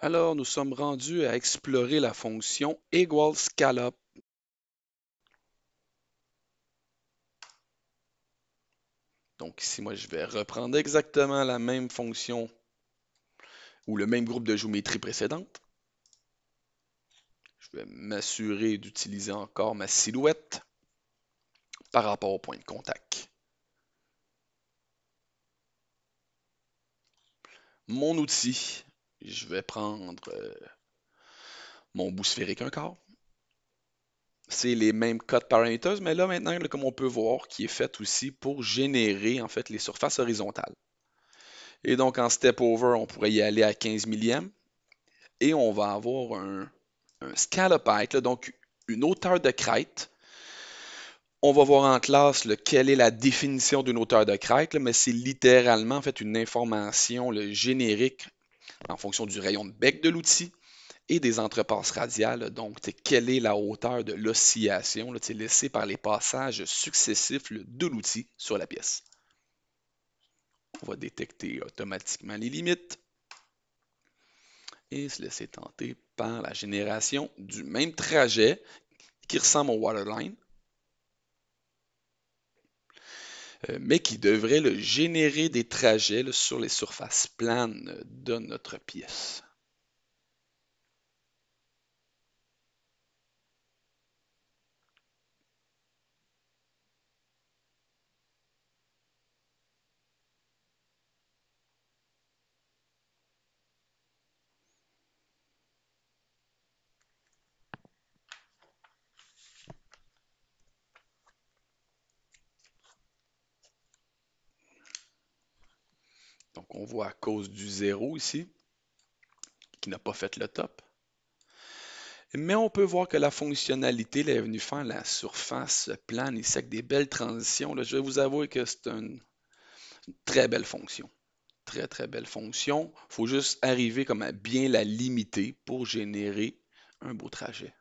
Alors, nous sommes rendus à explorer la fonction equals scallop. Donc ici, moi, je vais reprendre exactement la même fonction ou le même groupe de géométrie précédente. Je vais m'assurer d'utiliser encore ma silhouette par rapport au point de contact. Mon outil, je vais prendre euh, mon bout sphérique un C'est les mêmes codes parameters, mais là maintenant, comme on peut voir, qui est fait aussi pour générer en fait les surfaces horizontales. Et donc en step over, on pourrait y aller à 15 millièmes. Et on va avoir un, un donc une hauteur de crête. On va voir en classe quelle est la définition d'une hauteur de crête, mais c'est littéralement en fait une information le générique en fonction du rayon de bec de l'outil et des entrepasses radiales. Donc, quelle est la hauteur de l'oscillation laissée par les passages successifs de l'outil sur la pièce. On va détecter automatiquement les limites et se laisser tenter par la génération du même trajet qui ressemble au waterline, Euh, mais qui devrait le générer des trajets sur les surfaces planes de notre pièce. Donc on voit à cause du zéro ici, qui n'a pas fait le top. Mais on peut voir que la fonctionnalité est venue faire la surface plane ici avec des belles transitions. je vais vous avouer que c'est une, très belle fonction. Très, très belle fonction. Il faut juste arriver comme à bien la limiter pour générer un beau trajet.